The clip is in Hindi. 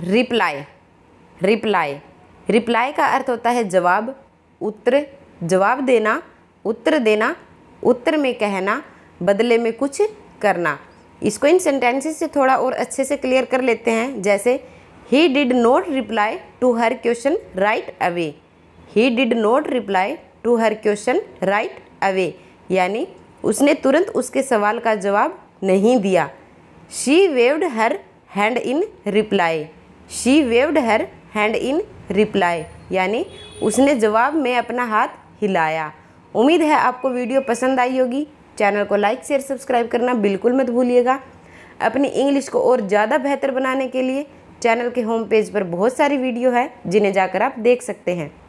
रिप्लाई रिप्लाई रिप्लाई का अर्थ होता है जवाब उत्तर जवाब देना उत्तर देना उत्तर में कहना बदले में कुछ करना इसको इन सेंटेंसेस से थोड़ा और अच्छे से क्लियर कर लेते हैं जैसे ही did not reply to her question right away he did not reply to her question right away यानी उसने तुरंत उसके सवाल का जवाब नहीं दिया she waved her hand in reply she waved her hand in reply यानी उसने जवाब में अपना हाथ हिलाया उम्मीद है आपको वीडियो पसंद आई होगी चैनल को लाइक शेयर सब्सक्राइब करना बिल्कुल मत भूलिएगा अपनी इंग्लिश को और ज़्यादा बेहतर बनाने के लिए चैनल के होम पेज पर बहुत सारी वीडियो है जिन्हें जाकर आप देख सकते हैं